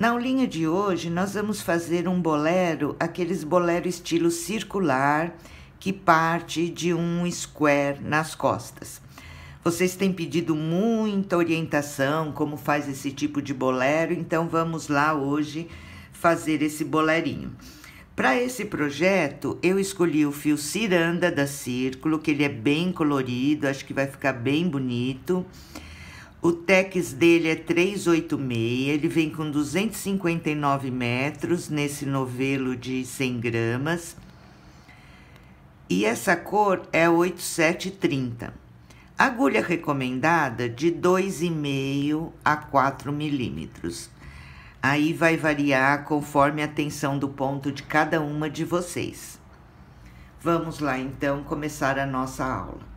Na aulinha de hoje, nós vamos fazer um bolero, aqueles bolero estilo circular, que parte de um square nas costas. Vocês têm pedido muita orientação como faz esse tipo de bolero, então vamos lá hoje fazer esse bolerinho. Para esse projeto, eu escolhi o fio Ciranda da Círculo, que ele é bem colorido, acho que vai ficar bem bonito. O TEX dele é 386, ele vem com 259 metros nesse novelo de 100 gramas. E essa cor é 8730. Agulha recomendada de 2,5 a 4 milímetros. Aí vai variar conforme a tensão do ponto de cada uma de vocês. Vamos lá então começar a nossa aula.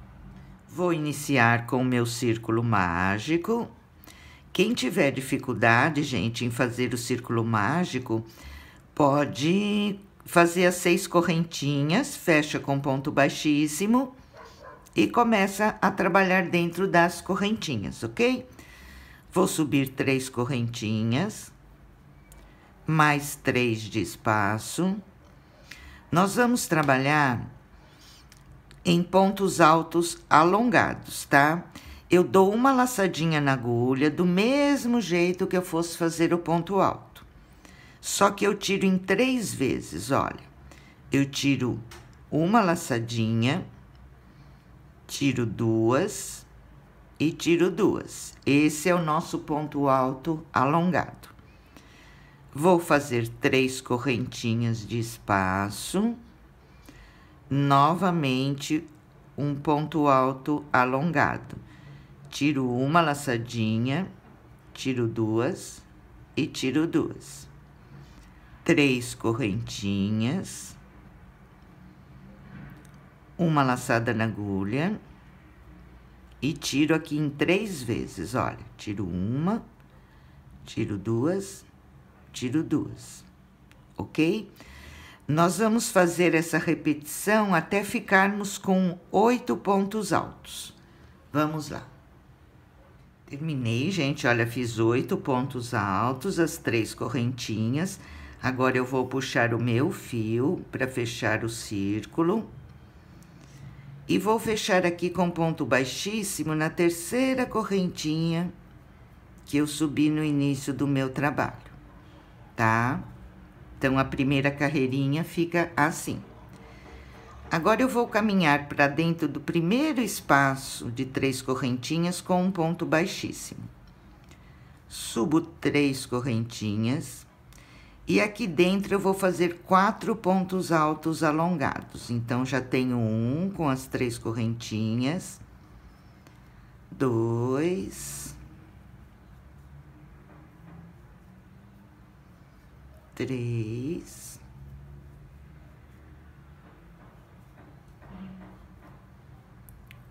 Vou iniciar com o meu círculo mágico. Quem tiver dificuldade, gente, em fazer o círculo mágico, pode fazer as seis correntinhas, fecha com ponto baixíssimo e começa a trabalhar dentro das correntinhas, ok? Vou subir três correntinhas, mais três de espaço. Nós vamos trabalhar em pontos altos alongados, tá? Eu dou uma laçadinha na agulha do mesmo jeito que eu fosse fazer o ponto alto. Só que eu tiro em três vezes, olha. Eu tiro uma laçadinha, tiro duas e tiro duas. Esse é o nosso ponto alto alongado. Vou fazer três correntinhas de espaço Novamente, um ponto alto alongado. Tiro uma laçadinha, tiro duas e tiro duas. Três correntinhas. Uma laçada na agulha. E tiro aqui em três vezes, olha. Tiro uma, tiro duas, tiro duas, ok? Nós vamos fazer essa repetição até ficarmos com oito pontos altos. Vamos lá. Terminei, gente. Olha, fiz oito pontos altos, as três correntinhas. Agora, eu vou puxar o meu fio para fechar o círculo. E vou fechar aqui com ponto baixíssimo na terceira correntinha que eu subi no início do meu trabalho, tá? Então, a primeira carreirinha fica assim. Agora, eu vou caminhar para dentro do primeiro espaço de três correntinhas com um ponto baixíssimo. Subo três correntinhas. E aqui dentro eu vou fazer quatro pontos altos alongados. Então, já tenho um com as três correntinhas. Dois. três.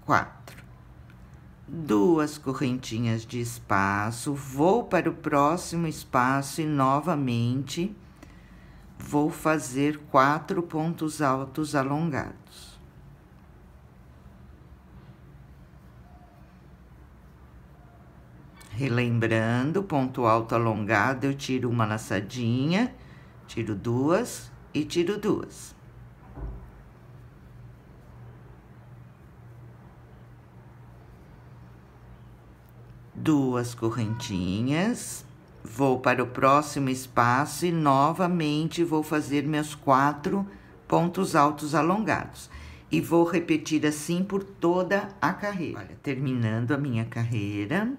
Quatro. Duas correntinhas de espaço, vou para o próximo espaço e novamente vou fazer quatro pontos altos alongados. Relembrando, ponto alto alongado, eu tiro uma laçadinha, tiro duas e tiro duas. Duas correntinhas, vou para o próximo espaço e novamente vou fazer meus quatro pontos altos alongados. E vou repetir assim por toda a carreira. Olha, terminando a minha carreira.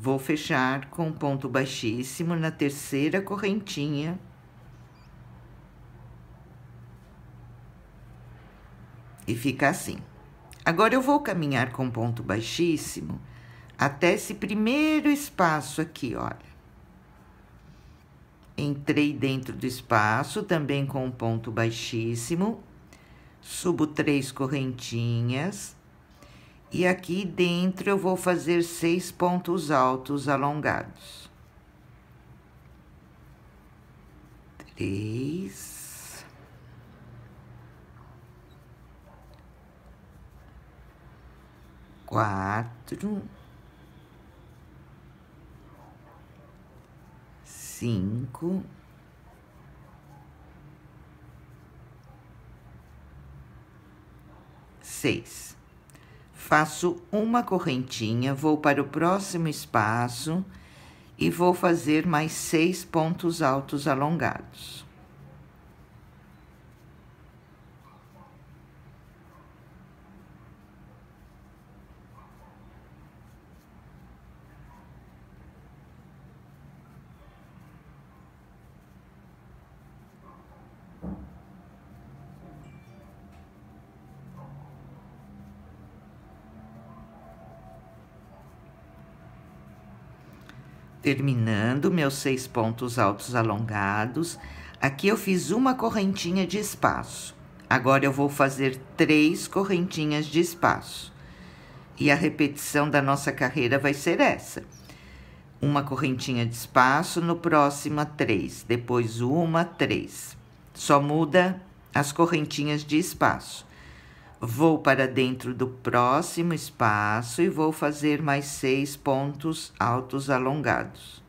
Vou fechar com ponto baixíssimo na terceira correntinha. E fica assim. Agora, eu vou caminhar com ponto baixíssimo até esse primeiro espaço aqui, olha. Entrei dentro do espaço, também com um ponto baixíssimo, subo três correntinhas, e aqui dentro eu vou fazer seis pontos altos alongados. Três. Quatro. Cinco. Seis faço uma correntinha, vou para o próximo espaço e vou fazer mais seis pontos altos alongados. terminando meus seis pontos altos alongados. Aqui eu fiz uma correntinha de espaço. Agora eu vou fazer três correntinhas de espaço. E a repetição da nossa carreira vai ser essa. Uma correntinha de espaço, no próximo três, depois uma, três. Só muda as correntinhas de espaço. Vou para dentro do próximo espaço e vou fazer mais seis pontos altos alongados.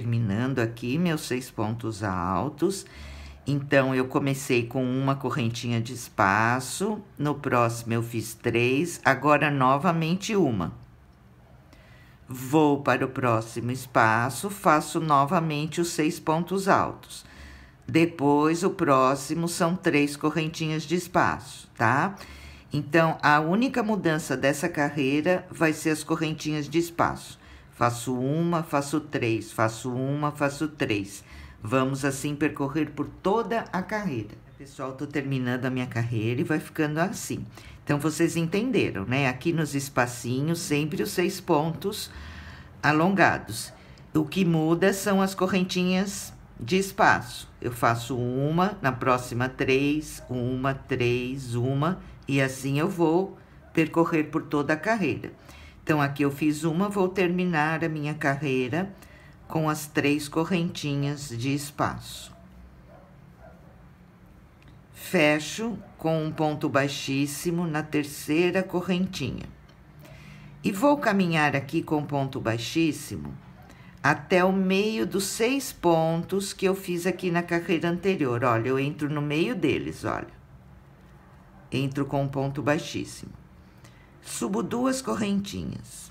terminando aqui meus seis pontos altos. Então, eu comecei com uma correntinha de espaço, no próximo eu fiz três, agora novamente uma. Vou para o próximo espaço, faço novamente os seis pontos altos. Depois, o próximo são três correntinhas de espaço, tá? Então, a única mudança dessa carreira vai ser as correntinhas de espaço. Faço uma, faço três, faço uma, faço três. Vamos assim percorrer por toda a carreira. É, pessoal, tô terminando a minha carreira e vai ficando assim. Então vocês entenderam, né? Aqui nos espacinhos, sempre os seis pontos alongados. O que muda são as correntinhas de espaço. Eu faço uma, na próxima três, uma, três, uma, e assim eu vou percorrer por toda a carreira. Então, aqui eu fiz uma, vou terminar a minha carreira com as três correntinhas de espaço. Fecho com um ponto baixíssimo na terceira correntinha. E vou caminhar aqui com ponto baixíssimo até o meio dos seis pontos que eu fiz aqui na carreira anterior. Olha, eu entro no meio deles, olha. Entro com um ponto baixíssimo. Subo duas correntinhas,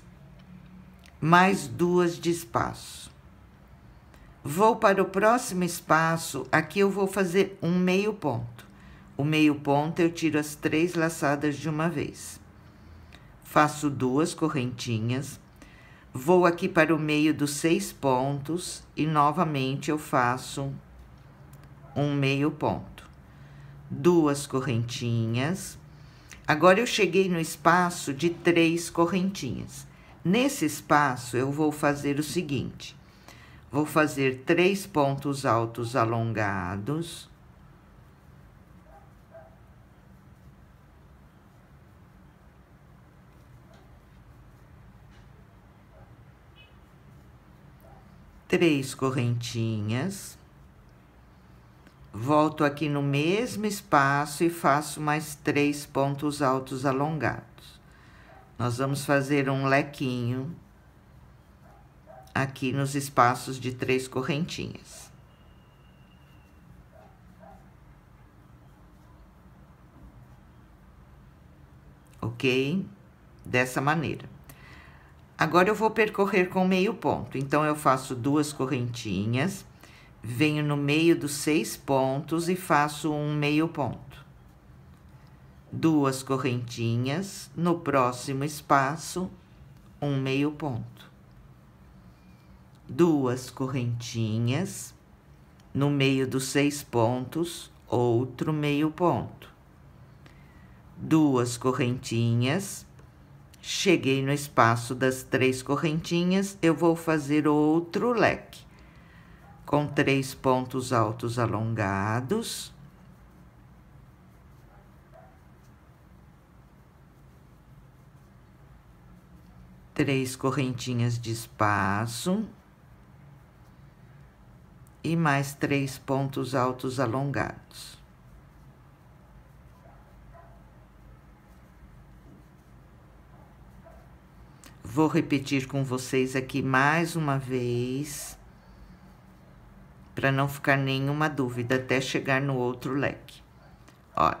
mais duas de espaço. Vou para o próximo espaço, aqui eu vou fazer um meio ponto. O meio ponto eu tiro as três laçadas de uma vez. Faço duas correntinhas, vou aqui para o meio dos seis pontos e novamente eu faço um meio ponto. Duas correntinhas, Agora eu cheguei no espaço de três correntinhas. Nesse espaço eu vou fazer o seguinte. Vou fazer três pontos altos alongados. Três correntinhas. Volto aqui no mesmo espaço e faço mais três pontos altos alongados. Nós vamos fazer um lequinho aqui nos espaços de três correntinhas. Ok? Dessa maneira. Agora, eu vou percorrer com meio ponto. Então, eu faço duas correntinhas venho no meio dos seis pontos e faço um meio ponto. Duas correntinhas, no próximo espaço, um meio ponto. Duas correntinhas, no meio dos seis pontos, outro meio ponto. Duas correntinhas, cheguei no espaço das três correntinhas, eu vou fazer outro leque com três pontos altos alongados. Três correntinhas de espaço. E mais três pontos altos alongados. Vou repetir com vocês aqui mais uma vez para não ficar nenhuma dúvida até chegar no outro leque. Olha,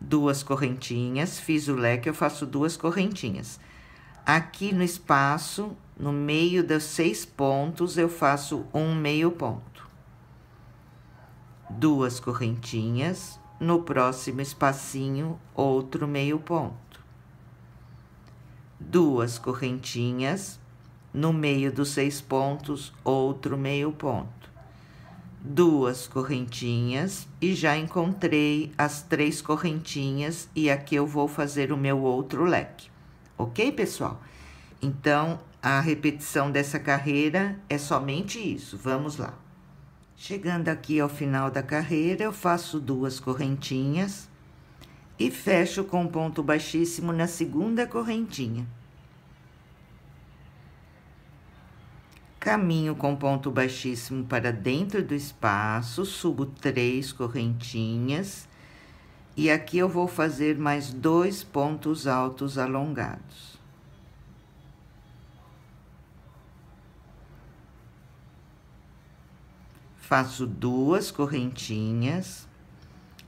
duas correntinhas, fiz o leque, eu faço duas correntinhas. Aqui no espaço, no meio dos seis pontos, eu faço um meio ponto. Duas correntinhas, no próximo espacinho, outro meio ponto. Duas correntinhas, no meio dos seis pontos, outro meio ponto duas correntinhas e já encontrei as três correntinhas e aqui eu vou fazer o meu outro leque, ok, pessoal? Então, a repetição dessa carreira é somente isso, vamos lá. Chegando aqui ao final da carreira, eu faço duas correntinhas e fecho com um ponto baixíssimo na segunda correntinha. Caminho com ponto baixíssimo para dentro do espaço, subo três correntinhas e aqui eu vou fazer mais dois pontos altos alongados. Faço duas correntinhas,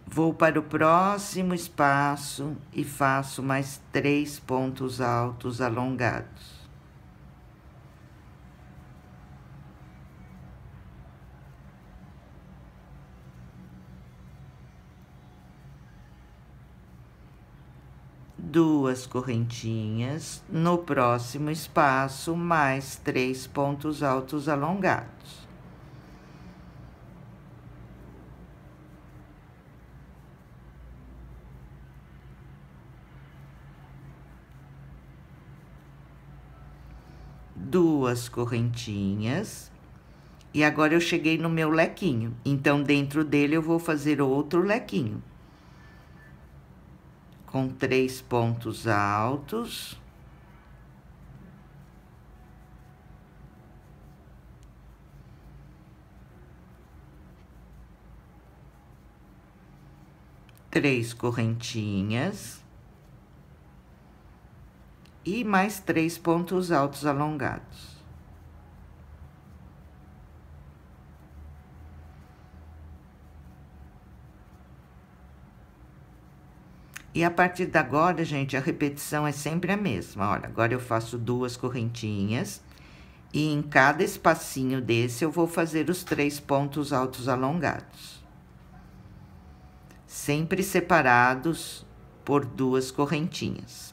vou para o próximo espaço e faço mais três pontos altos alongados. duas correntinhas, no próximo espaço, mais três pontos altos alongados. Duas correntinhas. E agora eu cheguei no meu lequinho, então dentro dele eu vou fazer outro lequinho com três pontos altos. Três correntinhas. E mais três pontos altos alongados. E a partir de agora, gente, a repetição é sempre a mesma. Olha, agora eu faço duas correntinhas e em cada espacinho desse eu vou fazer os três pontos altos alongados. Sempre separados por duas correntinhas.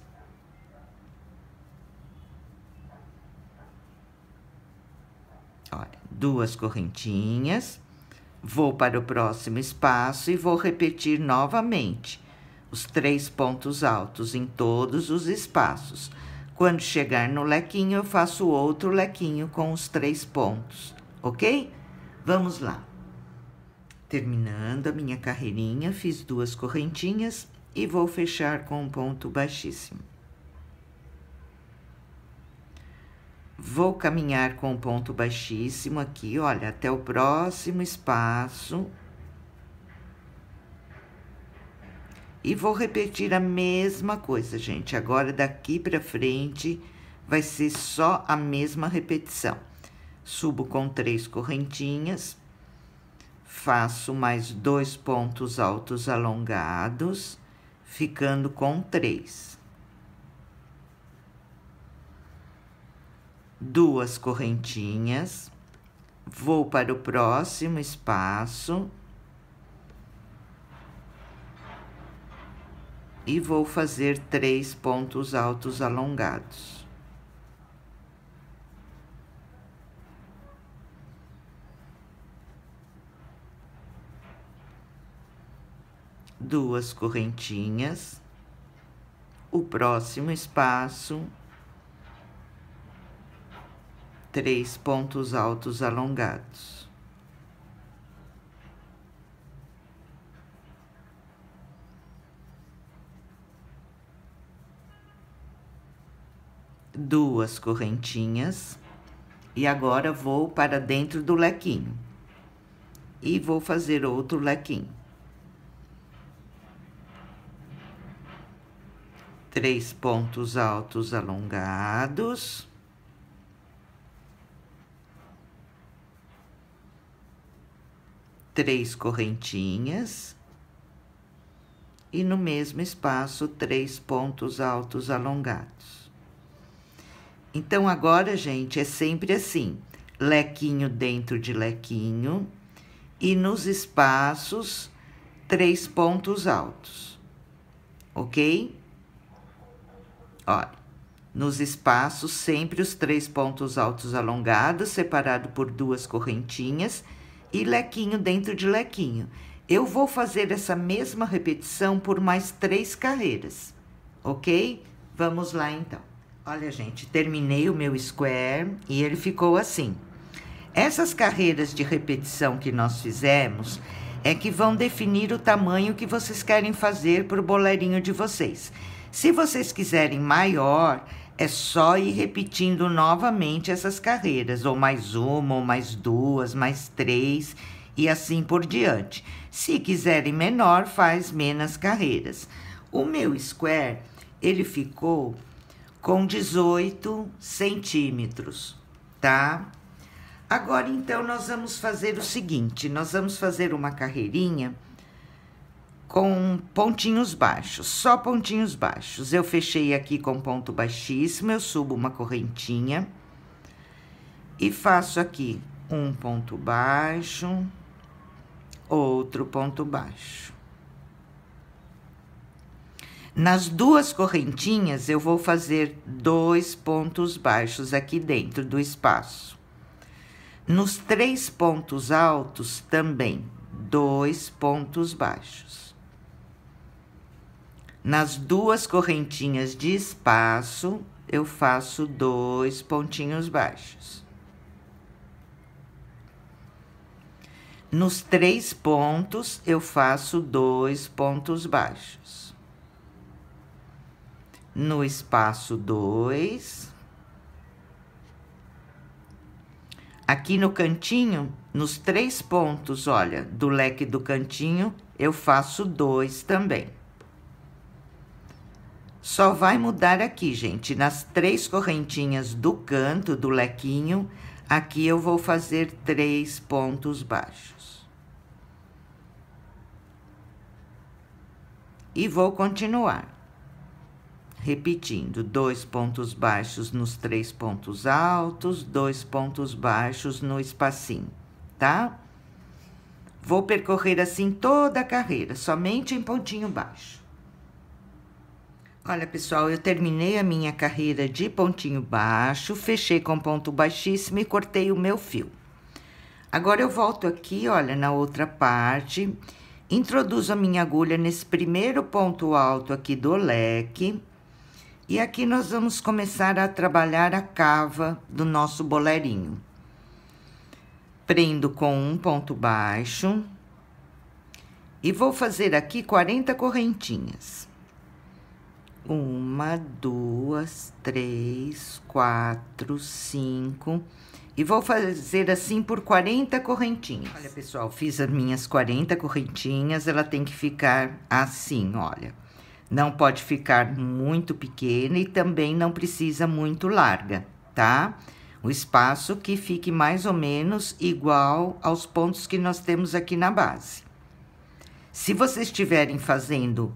Olha, duas correntinhas, vou para o próximo espaço e vou repetir novamente os três pontos altos em todos os espaços. Quando chegar no lequinho, eu faço outro lequinho com os três pontos, ok? Vamos lá. Terminando a minha carreirinha, fiz duas correntinhas e vou fechar com um ponto baixíssimo. Vou caminhar com um ponto baixíssimo aqui, olha, até o próximo espaço E vou repetir a mesma coisa, gente. Agora, daqui para frente, vai ser só a mesma repetição. Subo com três correntinhas, faço mais dois pontos altos alongados, ficando com três. Duas correntinhas, vou para o próximo espaço. e vou fazer três pontos altos alongados. Duas correntinhas, o próximo espaço, três pontos altos alongados. duas correntinhas e agora vou para dentro do lequinho e vou fazer outro lequinho. Três pontos altos alongados. Três correntinhas. E no mesmo espaço, três pontos altos alongados. Então agora, gente, é sempre assim: lequinho dentro de lequinho e nos espaços três pontos altos. OK? Olha nos espaços, sempre os três pontos altos alongados, separado por duas correntinhas, e lequinho dentro de lequinho. Eu vou fazer essa mesma repetição por mais três carreiras, ok? Vamos lá então. Olha, gente, terminei o meu square e ele ficou assim. Essas carreiras de repetição que nós fizemos é que vão definir o tamanho que vocês querem fazer para o bolerinho de vocês. Se vocês quiserem maior, é só ir repetindo novamente essas carreiras, ou mais uma, ou mais duas, mais três e assim por diante. Se quiserem menor, faz menos carreiras. O meu square, ele ficou com 18 centímetros, tá? Agora, então, nós vamos fazer o seguinte, nós vamos fazer uma carreirinha com pontinhos baixos, só pontinhos baixos. Eu fechei aqui com ponto baixíssimo, eu subo uma correntinha e faço aqui um ponto baixo, outro ponto baixo. Nas duas correntinhas, eu vou fazer dois pontos baixos aqui dentro do espaço. Nos três pontos altos, também dois pontos baixos. Nas duas correntinhas de espaço, eu faço dois pontinhos baixos. Nos três pontos, eu faço dois pontos baixos no espaço 2. Aqui no cantinho, nos três pontos, olha, do leque do cantinho, eu faço dois também. Só vai mudar aqui, gente, nas três correntinhas do canto do lequinho, aqui eu vou fazer três pontos baixos. E vou continuar. Repetindo, dois pontos baixos nos três pontos altos, dois pontos baixos no espacinho, tá? Vou percorrer assim toda a carreira, somente em pontinho baixo. Olha, pessoal, eu terminei a minha carreira de pontinho baixo, fechei com ponto baixíssimo e cortei o meu fio. Agora, eu volto aqui, olha, na outra parte, introduzo a minha agulha nesse primeiro ponto alto aqui do leque, e aqui nós vamos começar a trabalhar a cava do nosso bolerinho. Prendo com um ponto baixo. E vou fazer aqui 40 correntinhas. Uma, duas, três, quatro, cinco. E vou fazer assim por 40 correntinhas. Olha, pessoal, fiz as minhas 40 correntinhas. Ela tem que ficar assim, olha. Não pode ficar muito pequena e também não precisa muito larga, tá? O espaço que fique mais ou menos igual aos pontos que nós temos aqui na base. Se vocês estiverem fazendo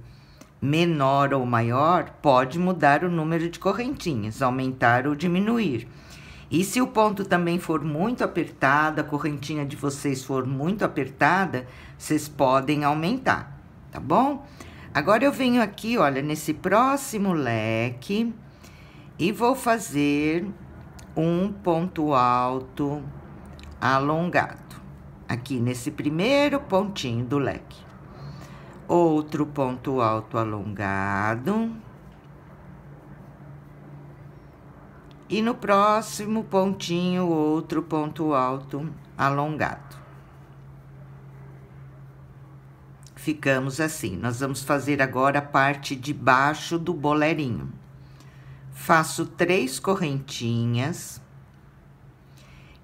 menor ou maior, pode mudar o número de correntinhas, aumentar ou diminuir. E se o ponto também for muito apertado, a correntinha de vocês for muito apertada, vocês podem aumentar, tá bom? Agora, eu venho aqui, olha, nesse próximo leque e vou fazer um ponto alto alongado. Aqui, nesse primeiro pontinho do leque. Outro ponto alto alongado. E no próximo pontinho, outro ponto alto alongado. ficamos assim. Nós vamos fazer agora a parte de baixo do bolerinho. Faço três correntinhas.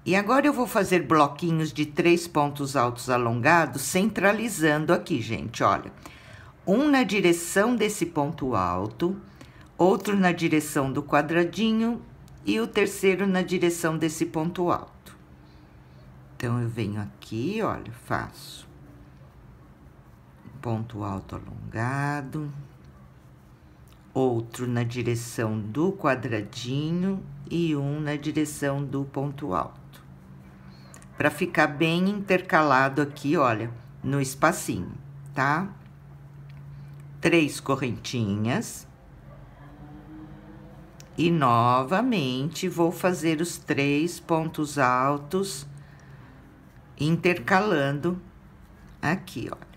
E agora eu vou fazer bloquinhos de três pontos altos alongados, centralizando aqui, gente, olha. Um na direção desse ponto alto, outro na direção do quadradinho e o terceiro na direção desse ponto alto. Então, eu venho aqui, olha, faço ponto alto alongado, outro na direção do quadradinho e um na direção do ponto alto. Para ficar bem intercalado aqui, olha, no espacinho, tá? Três correntinhas. E novamente vou fazer os três pontos altos intercalando aqui, olha.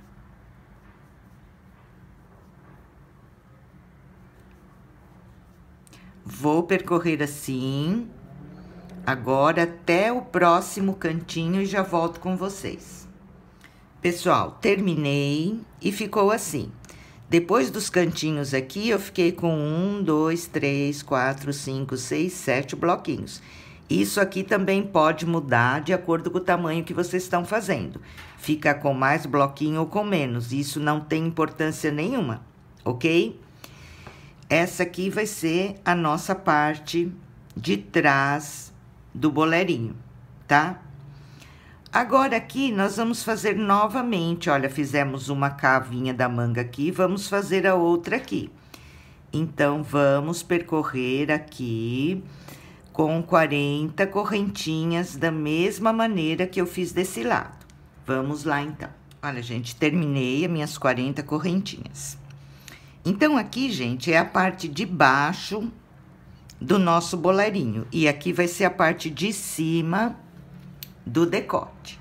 Vou percorrer assim, agora até o próximo cantinho e já volto com vocês. Pessoal, terminei e ficou assim. Depois dos cantinhos aqui, eu fiquei com um, dois, três, quatro, cinco, seis, sete bloquinhos. Isso aqui também pode mudar de acordo com o tamanho que vocês estão fazendo. Fica com mais bloquinho ou com menos, isso não tem importância nenhuma, ok? Essa aqui vai ser a nossa parte de trás do bolerinho, tá? Agora aqui, nós vamos fazer novamente, olha, fizemos uma cavinha da manga aqui, vamos fazer a outra aqui. Então, vamos percorrer aqui com 40 correntinhas da mesma maneira que eu fiz desse lado. Vamos lá, então. Olha, gente, terminei as minhas 40 correntinhas. Então, aqui, gente, é a parte de baixo do nosso bolerinho E aqui vai ser a parte de cima do decote.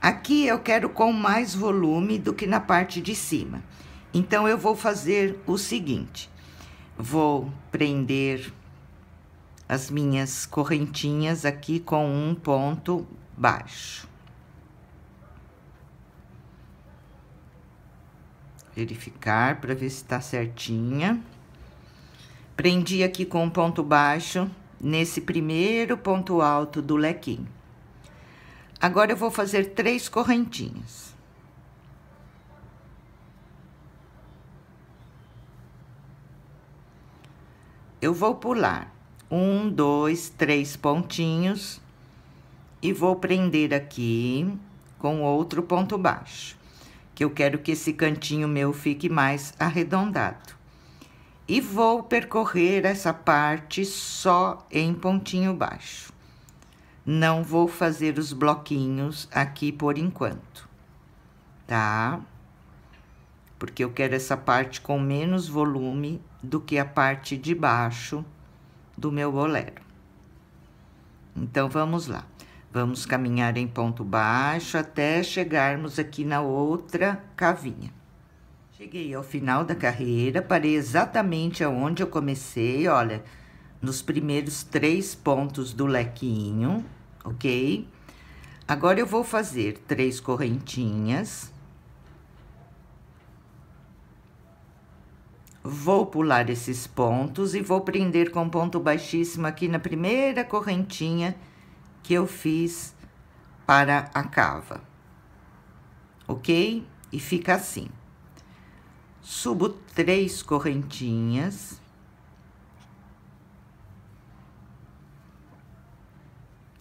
Aqui eu quero com mais volume do que na parte de cima. Então, eu vou fazer o seguinte. Vou prender as minhas correntinhas aqui com um ponto baixo. verificar para ver se tá certinha. Prendi aqui com um ponto baixo nesse primeiro ponto alto do lequinho. Agora, eu vou fazer três correntinhas. Eu vou pular um, dois, três pontinhos e vou prender aqui com outro ponto baixo que eu quero que esse cantinho meu fique mais arredondado. E vou percorrer essa parte só em pontinho baixo. Não vou fazer os bloquinhos aqui por enquanto, tá? Porque eu quero essa parte com menos volume do que a parte de baixo do meu bolero. Então, vamos lá. Vamos caminhar em ponto baixo até chegarmos aqui na outra cavinha. Cheguei ao final da carreira, parei exatamente aonde eu comecei, olha, nos primeiros três pontos do lequinho, ok? Agora eu vou fazer três correntinhas. Vou pular esses pontos e vou prender com ponto baixíssimo aqui na primeira correntinha que eu fiz para a cava. Ok? E fica assim. Subo três correntinhas.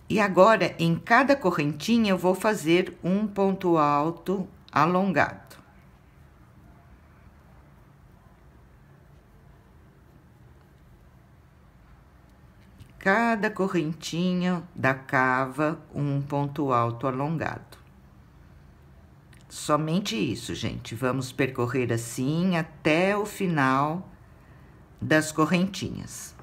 E agora, em cada correntinha, eu vou fazer um ponto alto alongado. cada correntinha da cava um ponto alto alongado. Somente isso, gente. Vamos percorrer assim até o final das correntinhas.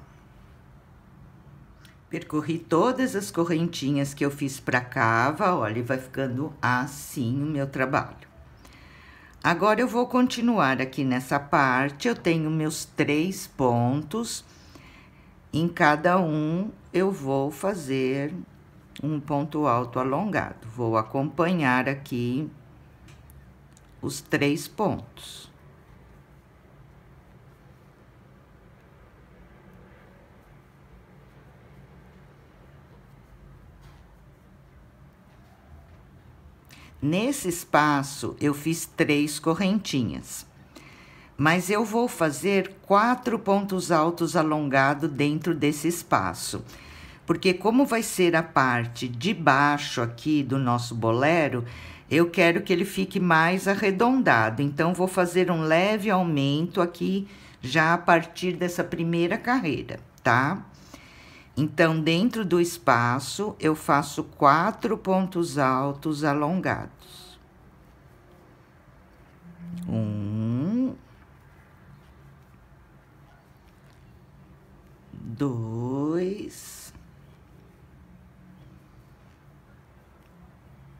Percorri todas as correntinhas que eu fiz para cava, olha, vai ficando assim o meu trabalho. Agora, eu vou continuar aqui nessa parte, eu tenho meus três pontos em cada um, eu vou fazer um ponto alto alongado. Vou acompanhar aqui os três pontos. Nesse espaço, eu fiz três correntinhas mas eu vou fazer quatro pontos altos alongados dentro desse espaço. Porque como vai ser a parte de baixo aqui do nosso bolero, eu quero que ele fique mais arredondado. Então, vou fazer um leve aumento aqui já a partir dessa primeira carreira, tá? Então, dentro do espaço, eu faço quatro pontos altos alongados. Um, dois,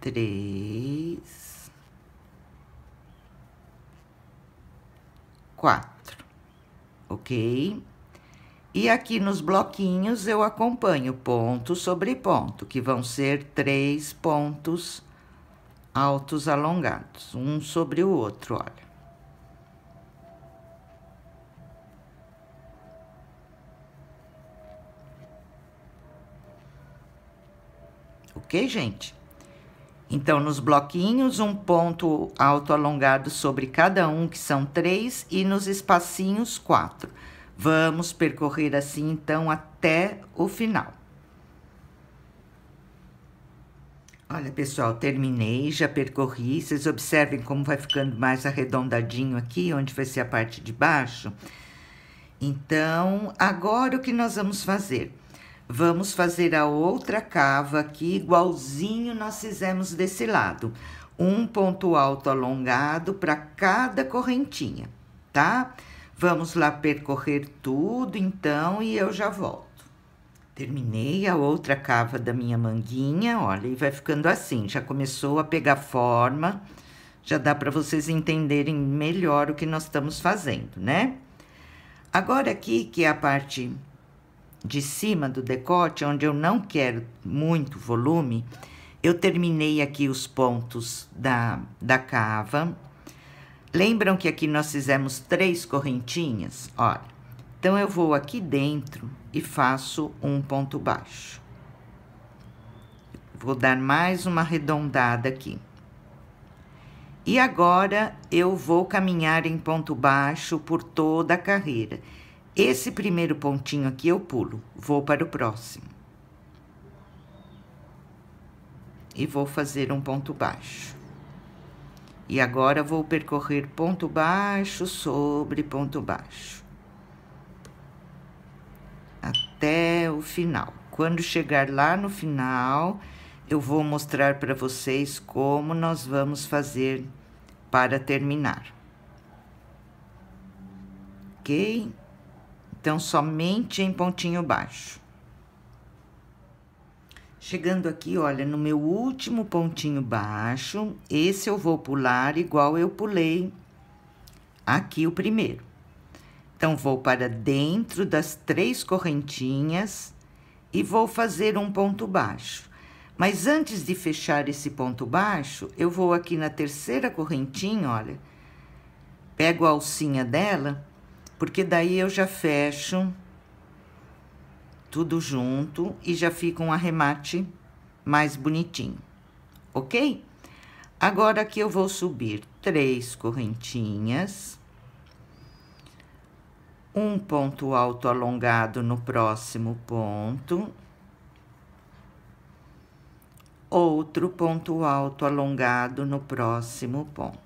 três, quatro, ok? E aqui nos bloquinhos eu acompanho ponto sobre ponto, que vão ser três pontos altos alongados, um sobre o outro, olha. ok, gente? Então, nos bloquinhos, um ponto alto alongado sobre cada um, que são três, e nos espacinhos, quatro. Vamos percorrer assim, então, até o final. Olha, pessoal, terminei, já percorri. Vocês observem como vai ficando mais arredondadinho aqui, onde vai ser a parte de baixo. Então, agora o que nós vamos fazer? Vamos fazer a outra cava aqui, igualzinho nós fizemos desse lado. Um ponto alto alongado para cada correntinha, tá? Vamos lá percorrer tudo, então, e eu já volto. Terminei a outra cava da minha manguinha, olha, e vai ficando assim. Já começou a pegar forma, já dá para vocês entenderem melhor o que nós estamos fazendo, né? Agora aqui, que é a parte de cima do decote, onde eu não quero muito volume, eu terminei aqui os pontos da, da cava. Lembram que aqui nós fizemos três correntinhas? Olha, então eu vou aqui dentro e faço um ponto baixo. Vou dar mais uma arredondada aqui. E agora, eu vou caminhar em ponto baixo por toda a carreira. Esse primeiro pontinho aqui eu pulo, vou para o próximo. E vou fazer um ponto baixo. E agora, vou percorrer ponto baixo sobre ponto baixo. Até o final. Quando chegar lá no final, eu vou mostrar para vocês como nós vamos fazer para terminar. Ok? Então, somente em pontinho baixo. Chegando aqui, olha, no meu último pontinho baixo, esse eu vou pular igual eu pulei aqui o primeiro. Então, vou para dentro das três correntinhas e vou fazer um ponto baixo. Mas antes de fechar esse ponto baixo, eu vou aqui na terceira correntinha, olha, pego a alcinha dela porque daí eu já fecho tudo junto e já fica um arremate mais bonitinho, ok? Agora aqui eu vou subir três correntinhas, um ponto alto alongado no próximo ponto, outro ponto alto alongado no próximo ponto.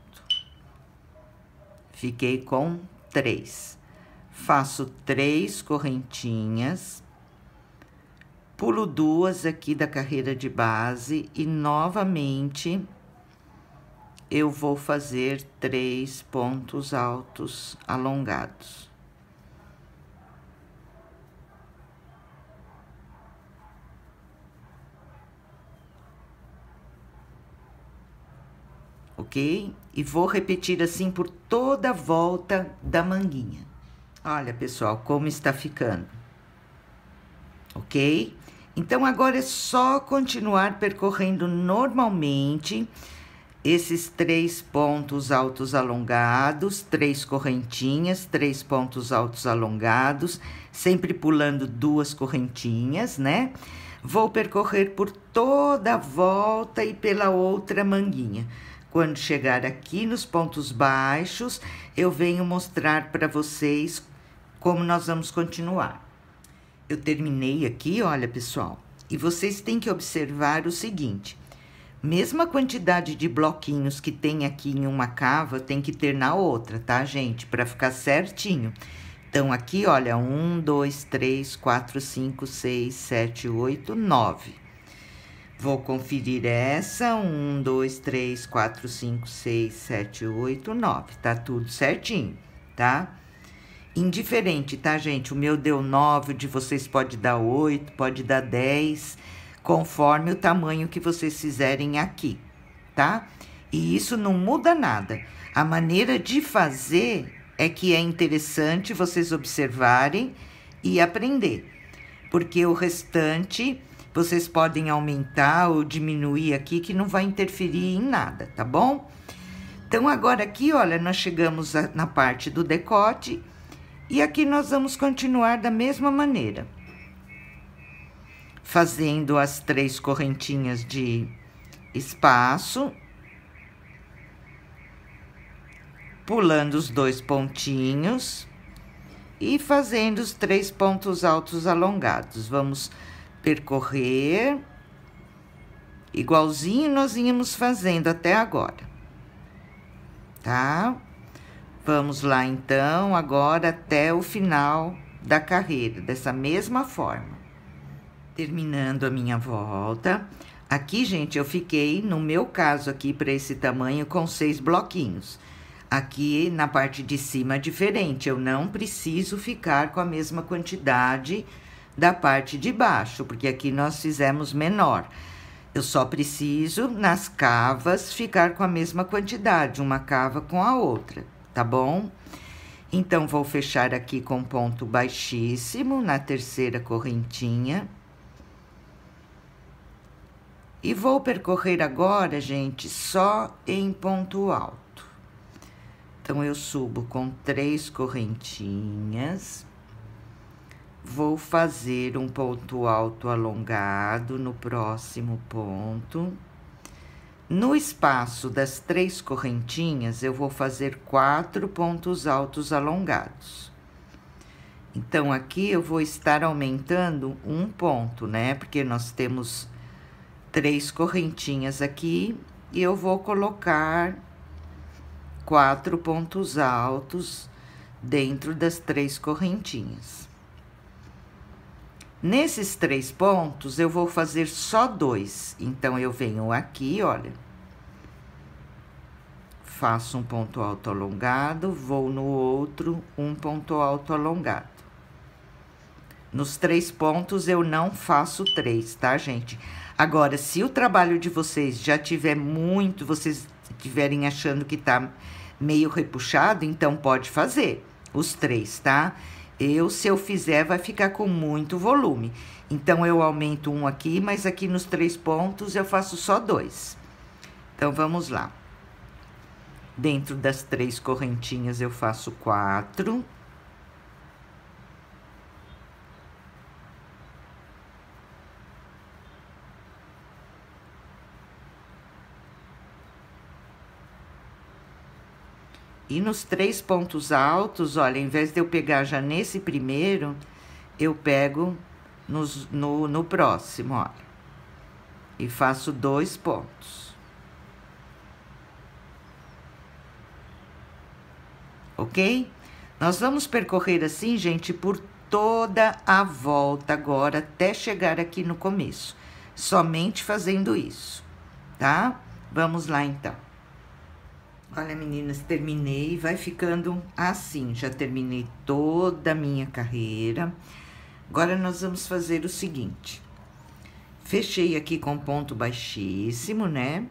Fiquei com três faço três correntinhas, pulo duas aqui da carreira de base e novamente eu vou fazer três pontos altos alongados. ok? E vou repetir assim por toda a volta da manguinha. Olha, pessoal, como está ficando. Ok? Então, agora é só continuar percorrendo normalmente esses três pontos altos alongados, três correntinhas, três pontos altos alongados, sempre pulando duas correntinhas, né? Vou percorrer por toda a volta e pela outra manguinha. Quando chegar aqui nos pontos baixos, eu venho mostrar para vocês como nós vamos continuar. Eu terminei aqui, olha, pessoal, e vocês têm que observar o seguinte. Mesma quantidade de bloquinhos que tem aqui em uma cava, tem que ter na outra, tá, gente? Para ficar certinho. Então, aqui, olha, 1, 2, 3, 4, 5, 6, 7, 8, 9. Vou conferir essa, 1, 2, 3, 4, 5, 6, 7, 8, 9. Tá tudo certinho, tá? Tá? indiferente, tá, gente? O meu deu 9, o de vocês pode dar 8, pode dar 10, conforme o tamanho que vocês fizerem aqui, tá? E isso não muda nada. A maneira de fazer é que é interessante vocês observarem e aprender, porque o restante vocês podem aumentar ou diminuir aqui que não vai interferir em nada, tá bom? Então, agora aqui, olha, nós chegamos na parte do decote e aqui nós vamos continuar da mesma maneira, fazendo as três correntinhas de espaço, pulando os dois pontinhos e fazendo os três pontos altos alongados. Vamos percorrer igualzinho nós íamos fazendo até agora, tá? Vamos lá então, agora até o final da carreira, dessa mesma forma. Terminando a minha volta, aqui, gente, eu fiquei, no meu caso aqui, para esse tamanho, com seis bloquinhos. Aqui na parte de cima é diferente, eu não preciso ficar com a mesma quantidade da parte de baixo, porque aqui nós fizemos menor. Eu só preciso, nas cavas, ficar com a mesma quantidade, uma cava com a outra tá bom? Então, vou fechar aqui com ponto baixíssimo na terceira correntinha. E vou percorrer agora, gente, só em ponto alto. Então, eu subo com três correntinhas. Vou fazer um ponto alto alongado no próximo ponto. No espaço das três correntinhas, eu vou fazer quatro pontos altos alongados. Então, aqui eu vou estar aumentando um ponto, né? Porque nós temos três correntinhas aqui e eu vou colocar quatro pontos altos dentro das três correntinhas. Nesses três pontos, eu vou fazer só dois. Então, eu venho aqui, olha. Faço um ponto alto alongado, vou no outro, um ponto alto alongado. Nos três pontos, eu não faço três, tá, gente? Agora, se o trabalho de vocês já tiver muito, vocês estiverem achando que tá meio repuxado, então pode fazer os três, tá? Tá? Eu, se eu fizer, vai ficar com muito volume. Então, eu aumento um aqui, mas aqui nos três pontos eu faço só dois. Então, vamos lá. Dentro das três correntinhas, eu faço quatro. Quatro. E nos três pontos altos, olha, em vez de eu pegar já nesse primeiro, eu pego nos, no, no próximo, olha. E faço dois pontos. Ok? Nós vamos percorrer assim, gente, por toda a volta agora, até chegar aqui no começo. Somente fazendo isso, tá? Vamos lá, então. Olha, meninas, terminei, vai ficando assim. Já terminei toda a minha carreira. Agora, nós vamos fazer o seguinte. Fechei aqui com ponto baixíssimo, né?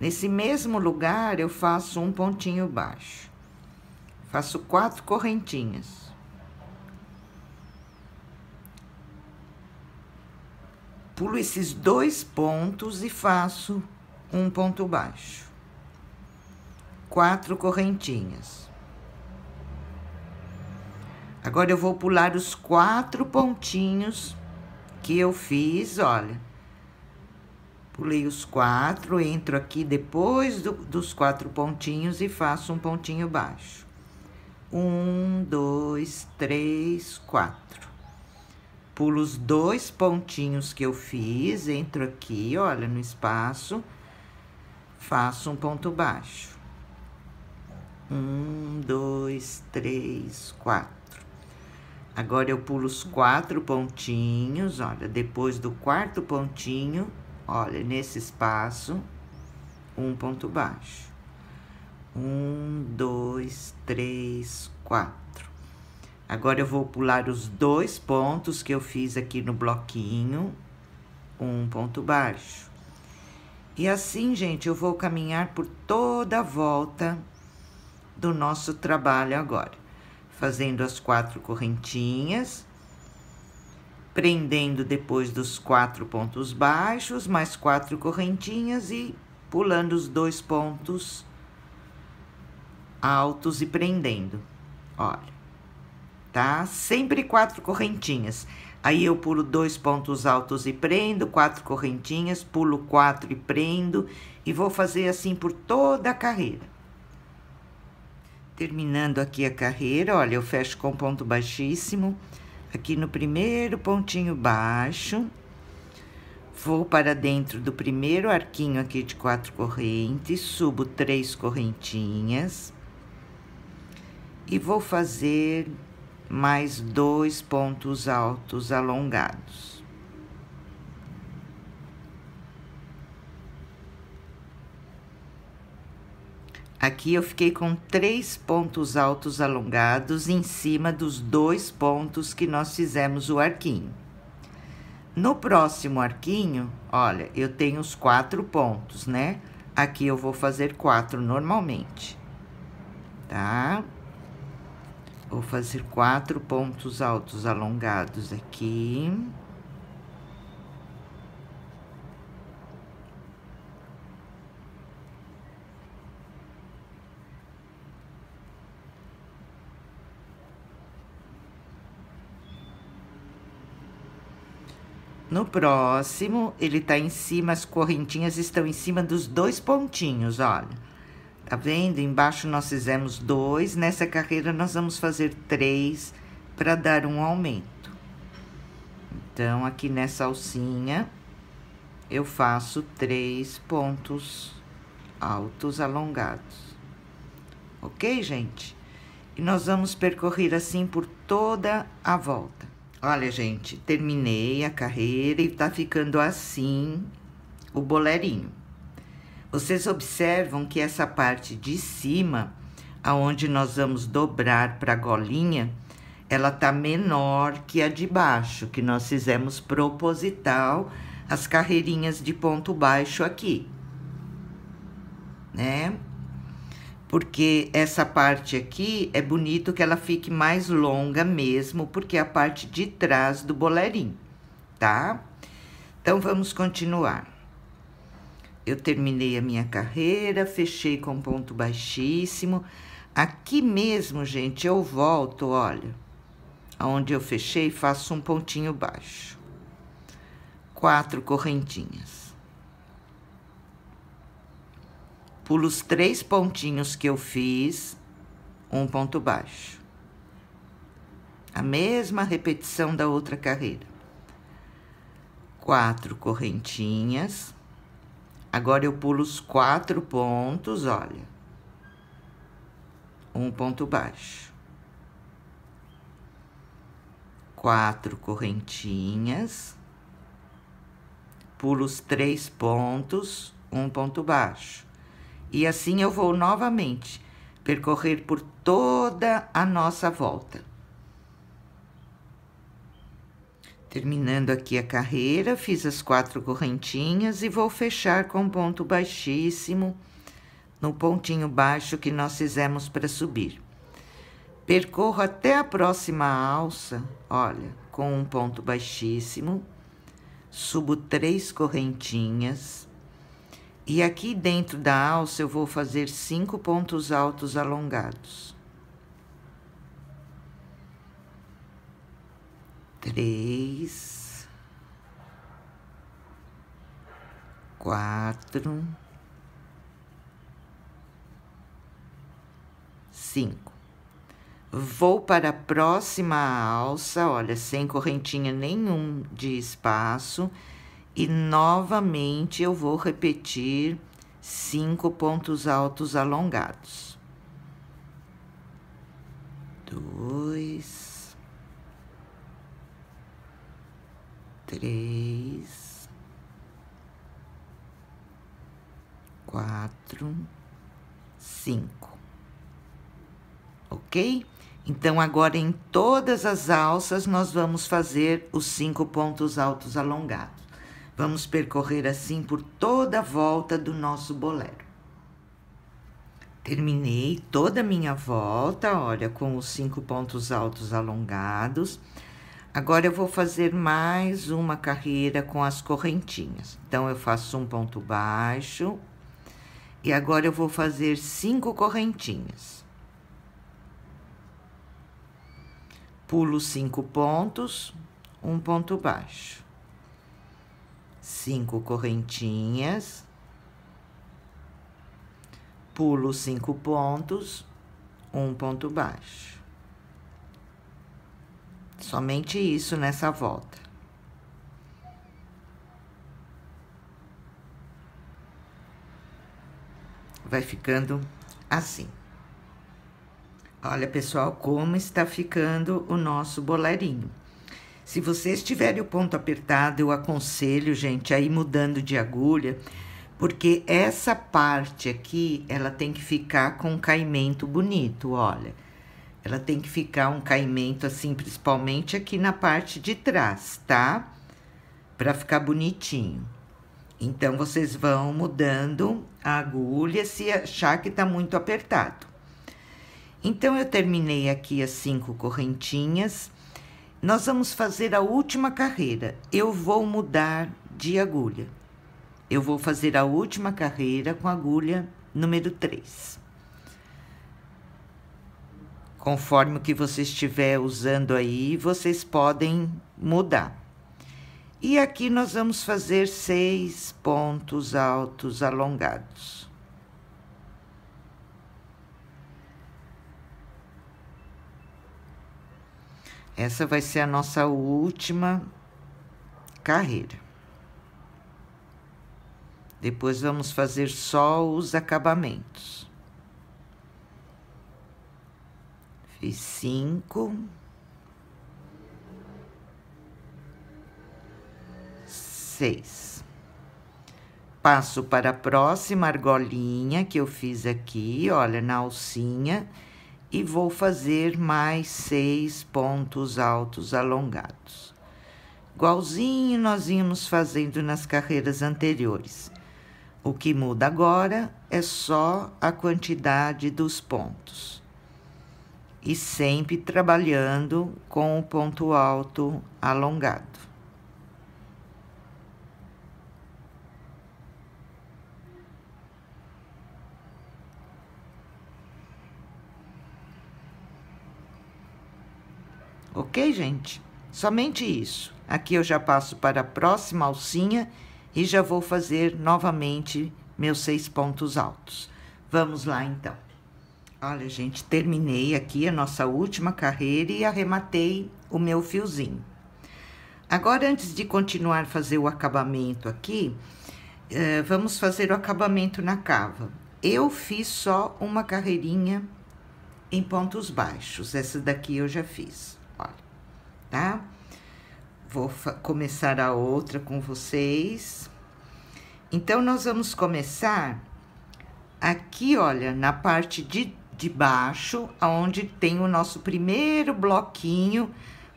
Nesse mesmo lugar, eu faço um pontinho baixo. Faço quatro correntinhas. Pulo esses dois pontos e faço um ponto baixo quatro correntinhas. Agora eu vou pular os quatro pontinhos que eu fiz, olha. Pulei os quatro, entro aqui depois do, dos quatro pontinhos e faço um pontinho baixo. Um, dois, três, quatro. Pulo os dois pontinhos que eu fiz, entro aqui, olha, no espaço, faço um ponto baixo um, dois, três, quatro. Agora eu pulo os quatro pontinhos, olha, depois do quarto pontinho, olha, nesse espaço, um ponto baixo. Um, dois, três, quatro. Agora eu vou pular os dois pontos que eu fiz aqui no bloquinho, um ponto baixo. E assim, gente, eu vou caminhar por toda a volta do nosso trabalho agora. Fazendo as quatro correntinhas, prendendo depois dos quatro pontos baixos, mais quatro correntinhas e pulando os dois pontos altos e prendendo. Olha, tá? Sempre quatro correntinhas. Aí eu pulo dois pontos altos e prendo, quatro correntinhas, pulo quatro e prendo, e vou fazer assim por toda a carreira terminando aqui a carreira, olha, eu fecho com ponto baixíssimo, aqui no primeiro pontinho baixo, vou para dentro do primeiro arquinho aqui de quatro correntes, subo três correntinhas, e vou fazer mais dois pontos altos alongados. Aqui eu fiquei com três pontos altos alongados em cima dos dois pontos que nós fizemos o arquinho. No próximo arquinho, olha, eu tenho os quatro pontos, né? Aqui eu vou fazer quatro normalmente, tá? Vou fazer quatro pontos altos alongados aqui. Aqui. No próximo, ele tá em cima, as correntinhas estão em cima dos dois pontinhos, olha. Tá vendo? Embaixo nós fizemos dois, nessa carreira nós vamos fazer três para dar um aumento. Então, aqui nessa alcinha, eu faço três pontos altos alongados. Ok, gente? E nós vamos percorrer assim por toda a volta. Olha, gente, terminei a carreira e tá ficando assim o bolerinho. Vocês observam que essa parte de cima, aonde nós vamos dobrar para a golinha, ela tá menor que a de baixo, que nós fizemos proposital as carreirinhas de ponto baixo aqui, né? porque essa parte aqui é bonito que ela fique mais longa mesmo, porque é a parte de trás do boleirinho, tá? Então, vamos continuar. Eu terminei a minha carreira, fechei com ponto baixíssimo. Aqui mesmo, gente, eu volto, olha, aonde eu fechei, faço um pontinho baixo. Quatro correntinhas. pulo os três pontinhos que eu fiz, um ponto baixo. A mesma repetição da outra carreira. Quatro correntinhas. Agora, eu pulo os quatro pontos, olha. Um ponto baixo. Quatro correntinhas. Pulo os três pontos, um ponto baixo e assim eu vou novamente percorrer por toda a nossa volta. Terminando aqui a carreira, fiz as quatro correntinhas e vou fechar com ponto baixíssimo no pontinho baixo que nós fizemos para subir. Percorro até a próxima alça, olha, com um ponto baixíssimo, subo três correntinhas, e aqui dentro da alça eu vou fazer cinco pontos altos alongados. Três. Quatro. Cinco. Vou para a próxima alça, olha, sem correntinha nenhum de espaço e novamente eu vou repetir cinco pontos altos alongados. Dois, três, quatro, cinco. Ok? Então, agora em todas as alças, nós vamos fazer os cinco pontos altos alongados. Vamos percorrer assim por toda a volta do nosso bolero. Terminei toda a minha volta, olha, com os cinco pontos altos alongados. Agora eu vou fazer mais uma carreira com as correntinhas. Então, eu faço um ponto baixo e agora eu vou fazer cinco correntinhas. Pulo cinco pontos, um ponto baixo cinco correntinhas, pulo cinco pontos, um ponto baixo. Somente isso nessa volta. Vai ficando assim. Olha, pessoal, como está ficando o nosso bolerinho. Se vocês tiverem o ponto apertado, eu aconselho, gente, a ir mudando de agulha, porque essa parte aqui, ela tem que ficar com um caimento bonito, olha. Ela tem que ficar um caimento assim, principalmente aqui na parte de trás, tá? Pra ficar bonitinho. Então, vocês vão mudando a agulha se achar que tá muito apertado. Então, eu terminei aqui as cinco correntinhas nós vamos fazer a última carreira. Eu vou mudar de agulha. Eu vou fazer a última carreira com agulha número 3. Conforme o que você estiver usando aí, vocês podem mudar. E aqui nós vamos fazer seis pontos altos alongados. Essa vai ser a nossa última carreira. Depois vamos fazer só os acabamentos. Fiz cinco. Seis. Passo para a próxima argolinha que eu fiz aqui, olha, na alcinha e vou fazer mais seis pontos altos alongados. Igualzinho nós vimos fazendo nas carreiras anteriores. O que muda agora é só a quantidade dos pontos. E sempre trabalhando com o ponto alto alongado. Ok, gente? Somente isso. Aqui eu já passo para a próxima alcinha e já vou fazer novamente meus seis pontos altos. Vamos lá, então. Olha, gente, terminei aqui a nossa última carreira e arrematei o meu fiozinho. Agora, antes de continuar fazer o acabamento aqui, eh, vamos fazer o acabamento na cava. Eu fiz só uma carreirinha em pontos baixos, essa daqui eu já fiz tá? Vou começar a outra com vocês. Então, nós vamos começar aqui, olha, na parte de, de baixo, onde tem o nosso primeiro bloquinho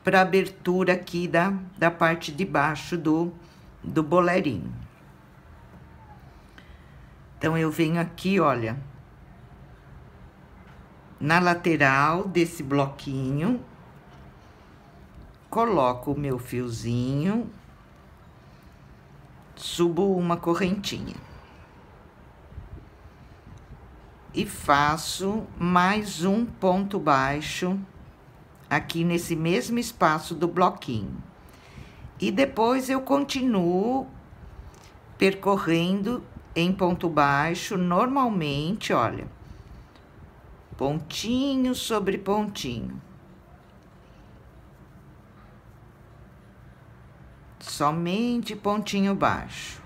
para abertura aqui da, da parte de baixo do, do bolerinho. Então, eu venho aqui, olha, na lateral desse bloquinho, coloco o meu fiozinho, subo uma correntinha. E faço mais um ponto baixo aqui nesse mesmo espaço do bloquinho. E depois eu continuo percorrendo em ponto baixo, normalmente, olha, pontinho sobre pontinho. somente pontinho baixo.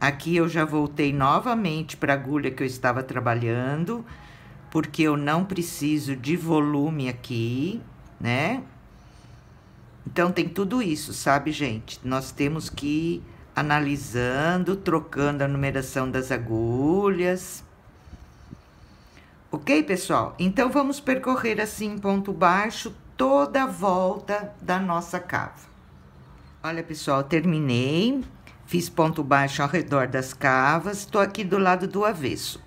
Aqui eu já voltei novamente para a agulha que eu estava trabalhando, porque eu não preciso de volume aqui, né? Então, tem tudo isso, sabe, gente? Nós temos que ir analisando, trocando a numeração das agulhas. Ok, pessoal? Então, vamos percorrer assim, ponto baixo, toda a volta da nossa cava. Olha, pessoal, terminei. Fiz ponto baixo ao redor das cavas. Estou aqui do lado do avesso.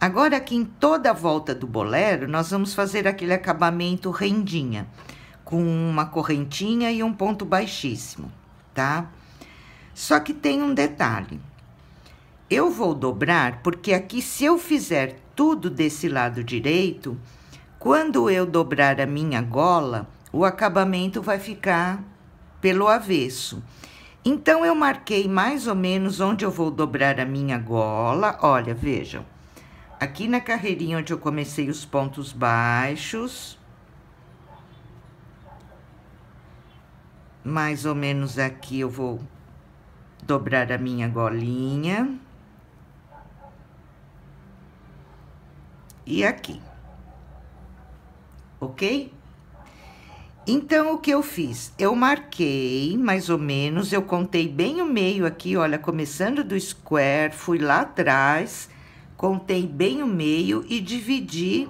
Agora, aqui em toda a volta do bolero, nós vamos fazer aquele acabamento rendinha. Com uma correntinha e um ponto baixíssimo, tá? Só que tem um detalhe. Eu vou dobrar, porque aqui se eu fizer tudo desse lado direito quando eu dobrar a minha gola, o acabamento vai ficar pelo avesso. Então, eu marquei mais ou menos onde eu vou dobrar a minha gola. Olha, vejam. Aqui na carreirinha onde eu comecei os pontos baixos. Mais ou menos aqui eu vou dobrar a minha golinha. E aqui ok? Então, o que eu fiz? Eu marquei, mais ou menos, eu contei bem o meio aqui, olha, começando do square, fui lá atrás, contei bem o meio e dividi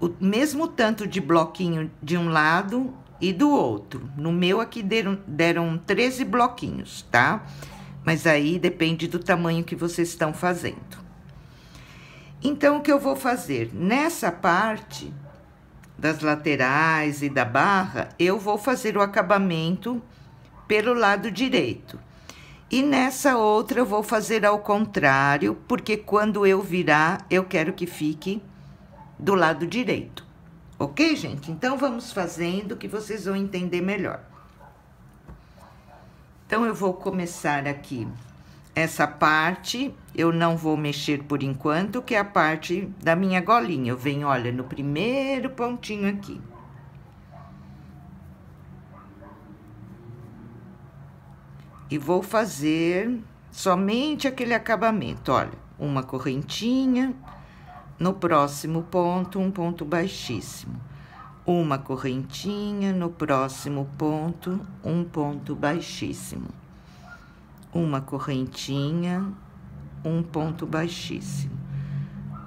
o mesmo tanto de bloquinho de um lado e do outro. No meu aqui deram, deram 13 bloquinhos, tá? Mas aí depende do tamanho que vocês estão fazendo. Então, o que eu vou fazer? Nessa parte das laterais e da barra, eu vou fazer o acabamento pelo lado direito. E nessa outra eu vou fazer ao contrário, porque quando eu virar, eu quero que fique do lado direito. Ok, gente? Então, vamos fazendo que vocês vão entender melhor. Então, eu vou começar aqui essa parte eu não vou mexer por enquanto, que é a parte da minha golinha. Eu venho, olha, no primeiro pontinho aqui. E vou fazer somente aquele acabamento, olha, uma correntinha, no próximo ponto, um ponto baixíssimo. Uma correntinha, no próximo ponto, um ponto baixíssimo uma correntinha, um ponto baixíssimo,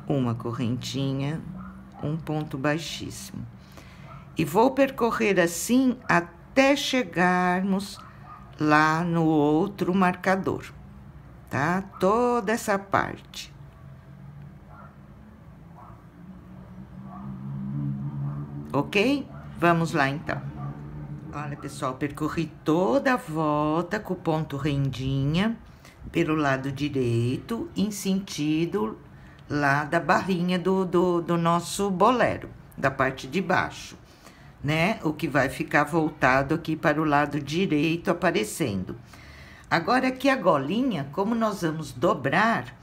uma correntinha, um ponto baixíssimo. E vou percorrer assim até chegarmos lá no outro marcador, tá? Toda essa parte. Ok? Vamos lá então. Olha, pessoal, percorri toda a volta com o ponto rendinha pelo lado direito, em sentido lá da barrinha do, do, do nosso bolero, da parte de baixo, né? O que vai ficar voltado aqui para o lado direito aparecendo. Agora, aqui a golinha, como nós vamos dobrar,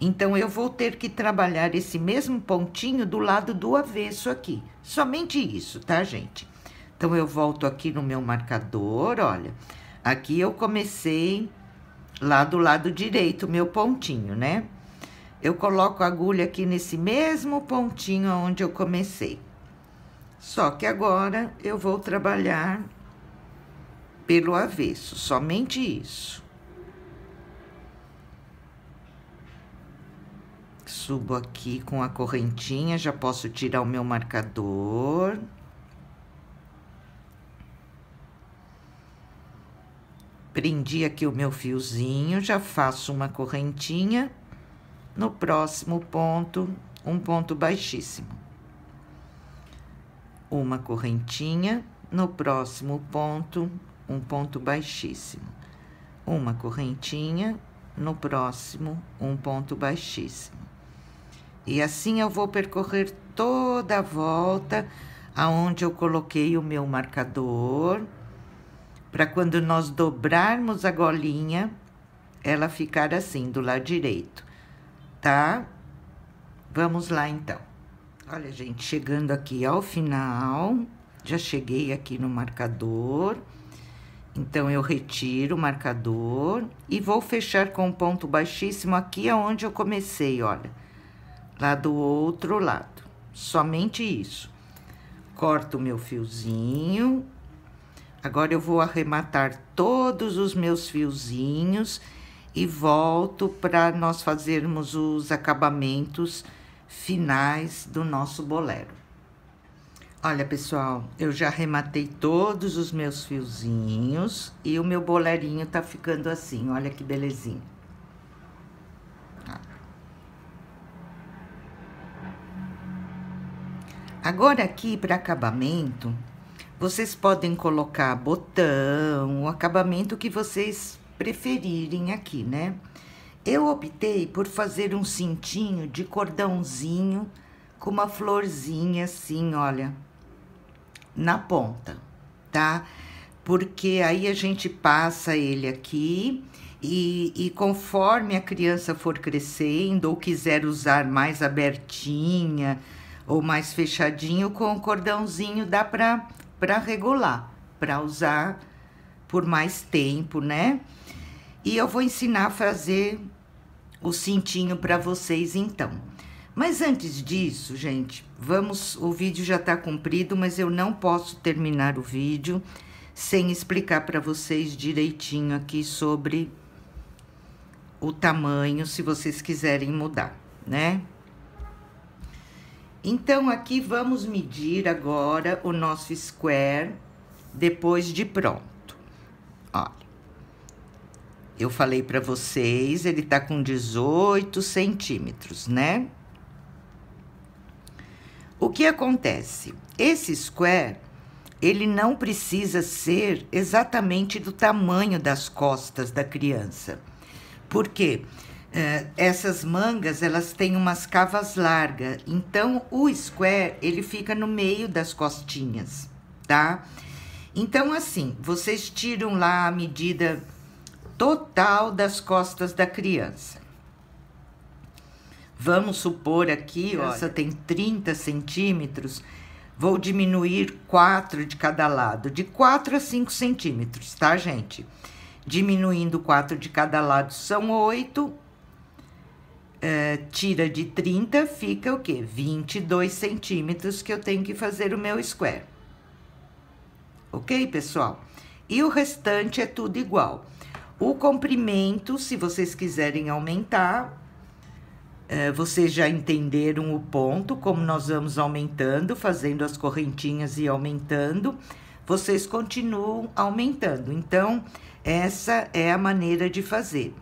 então, eu vou ter que trabalhar esse mesmo pontinho do lado do avesso aqui. Somente isso, tá, gente? Então, eu volto aqui no meu marcador, olha. Aqui eu comecei lá do lado direito, meu pontinho, né? Eu coloco a agulha aqui nesse mesmo pontinho onde eu comecei. Só que agora eu vou trabalhar pelo avesso, somente isso. Subo aqui com a correntinha, já posso tirar o meu marcador. Prendi aqui o meu fiozinho, já faço uma correntinha. No próximo ponto, um ponto baixíssimo. Uma correntinha, no próximo ponto, um ponto baixíssimo. Uma correntinha, no próximo, um ponto baixíssimo. E assim eu vou percorrer toda a volta aonde eu coloquei o meu marcador para quando nós dobrarmos a golinha, ela ficar assim, do lado direito, tá? Vamos lá, então. Olha, gente, chegando aqui ao final, já cheguei aqui no marcador. Então, eu retiro o marcador e vou fechar com um ponto baixíssimo aqui aonde eu comecei, olha. Lá do outro lado. Somente isso. Corto o meu fiozinho Agora eu vou arrematar todos os meus fiozinhos e volto para nós fazermos os acabamentos finais do nosso bolero. Olha, pessoal, eu já arrematei todos os meus fiozinhos e o meu bolerinho tá ficando assim, olha que belezinha. Agora aqui para acabamento, vocês podem colocar botão, o acabamento que vocês preferirem aqui, né? Eu optei por fazer um cintinho de cordãozinho com uma florzinha assim, olha, na ponta, tá? Porque aí a gente passa ele aqui e, e conforme a criança for crescendo ou quiser usar mais abertinha ou mais fechadinho, com o cordãozinho dá pra para regular, para usar por mais tempo, né? E eu vou ensinar a fazer o cintinho para vocês então. Mas antes disso, gente, vamos, o vídeo já tá comprido, mas eu não posso terminar o vídeo sem explicar para vocês direitinho aqui sobre o tamanho, se vocês quiserem mudar, né? Então, aqui vamos medir agora o nosso square depois de pronto. Olha, eu falei para vocês, ele tá com 18 centímetros, né? O que acontece? Esse square, ele não precisa ser exatamente do tamanho das costas da criança. Por quê? Porque é, essas mangas elas têm umas cavas largas, então o square ele fica no meio das costinhas, tá? Então assim, vocês tiram lá a medida total das costas da criança. Vamos supor aqui, Olha. essa tem 30 centímetros, vou diminuir 4 de cada lado, de 4 a 5 centímetros, tá, gente? Diminuindo 4 de cada lado são 8, eh, tira de 30, fica o quê? 22 centímetros que eu tenho que fazer o meu square. Ok, pessoal? E o restante é tudo igual. O comprimento, se vocês quiserem aumentar, uh, vocês já entenderam o ponto, como nós vamos aumentando, fazendo as correntinhas e aumentando vocês continuam aumentando. Então, essa é a maneira de fazer.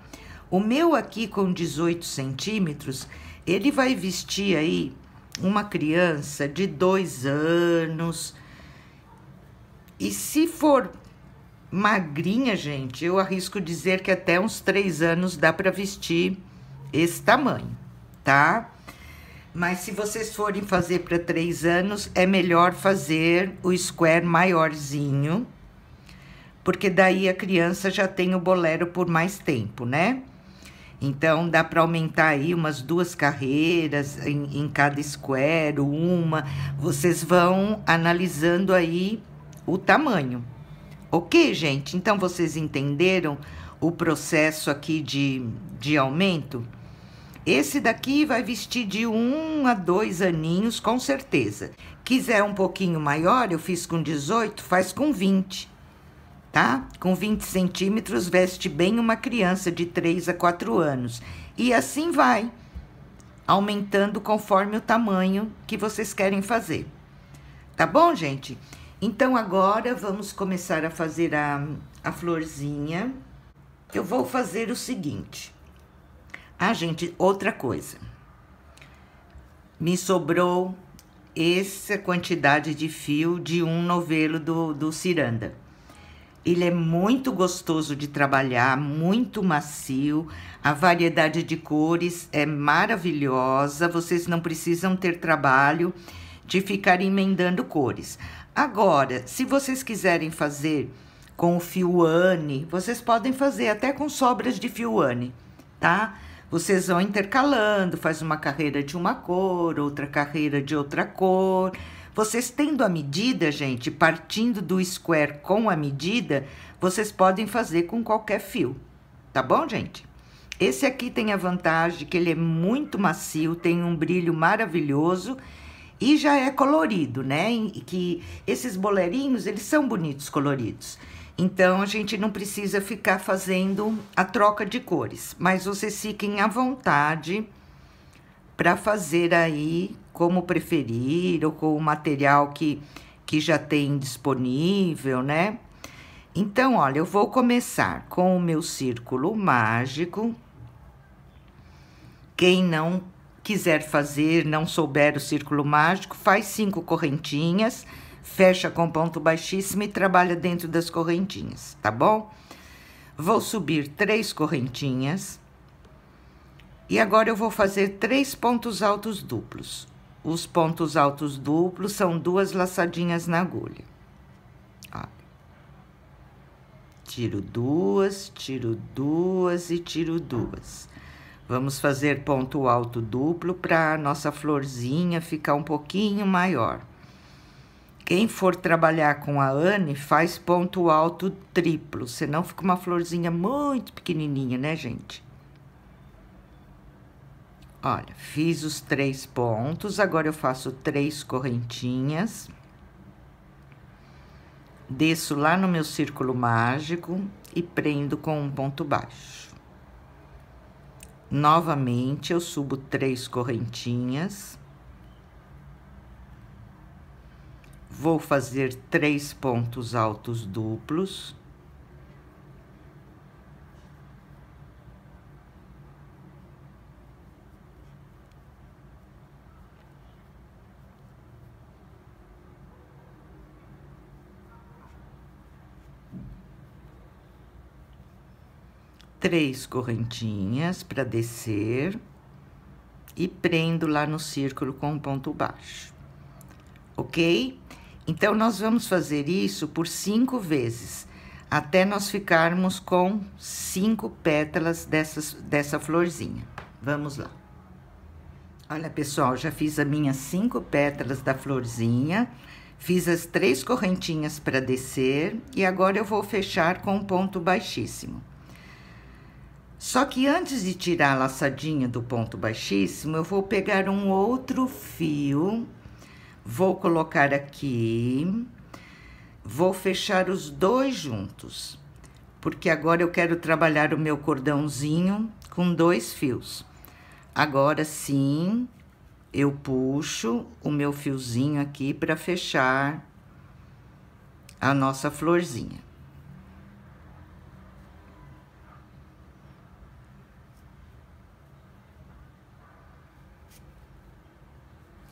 O meu aqui com 18 centímetros, ele vai vestir aí uma criança de dois anos. E se for magrinha, gente, eu arrisco dizer que até uns três anos dá para vestir esse tamanho, tá? Mas se vocês forem fazer para três anos, é melhor fazer o square maiorzinho, porque daí a criança já tem o bolero por mais tempo, né? Então dá para aumentar aí umas duas carreiras em, em cada square, uma. Vocês vão analisando aí o tamanho. Ok, gente? Então vocês entenderam o processo aqui de, de aumento? Esse daqui vai vestir de um a dois aninhos, com certeza. Quiser um pouquinho maior, eu fiz com 18, faz com 20 tá? Com 20 centímetros, veste bem uma criança de 3 a 4 anos. E assim vai, aumentando conforme o tamanho que vocês querem fazer. Tá bom, gente? Então, agora vamos começar a fazer a, a florzinha. Eu vou fazer o seguinte. Ah, gente, outra coisa. Me sobrou essa quantidade de fio de um novelo do, do Ciranda. Ele é muito gostoso de trabalhar, muito macio. A variedade de cores é maravilhosa. Vocês não precisam ter trabalho de ficar emendando cores. Agora, se vocês quiserem fazer com o fioane, vocês podem fazer até com sobras de fioane, tá? Vocês vão intercalando, faz uma carreira de uma cor, outra carreira de outra cor vocês tendo a medida, gente, partindo do square com a medida, vocês podem fazer com qualquer fio, tá bom, gente? Esse aqui tem a vantagem que ele é muito macio, tem um brilho maravilhoso e já é colorido, né? E que esses boleirinhos eles são bonitos coloridos. Então, a gente não precisa ficar fazendo a troca de cores, mas vocês fiquem à vontade para fazer aí como preferir ou com o material que, que já tem disponível, né? Então, olha, eu vou começar com o meu círculo mágico. Quem não quiser fazer, não souber o círculo mágico, faz cinco correntinhas, fecha com ponto baixíssimo e trabalha dentro das correntinhas, tá bom? Vou subir três correntinhas e agora eu vou fazer três pontos altos duplos. Os pontos altos duplos são duas laçadinhas na agulha. Tiro duas, tiro duas e tiro duas. Vamos fazer ponto alto duplo para a nossa florzinha ficar um pouquinho maior. Quem for trabalhar com a Anne, faz ponto alto triplo, senão fica uma florzinha muito pequenininha, né, gente? Olha, fiz os três pontos, agora eu faço três correntinhas. Desço lá no meu círculo mágico e prendo com um ponto baixo. Novamente, eu subo três correntinhas. Vou fazer três pontos altos duplos. três correntinhas para descer e prendo lá no círculo com um ponto baixo, ok? Então, nós vamos fazer isso por cinco vezes, até nós ficarmos com cinco pétalas dessas, dessa florzinha. Vamos lá. Olha, pessoal, já fiz as minhas cinco pétalas da florzinha, fiz as três correntinhas para descer e agora eu vou fechar com um ponto baixíssimo. Só que antes de tirar a laçadinha do ponto baixíssimo, eu vou pegar um outro fio, vou colocar aqui, vou fechar os dois juntos, porque agora eu quero trabalhar o meu cordãozinho com dois fios. Agora sim, eu puxo o meu fiozinho aqui para fechar a nossa florzinha.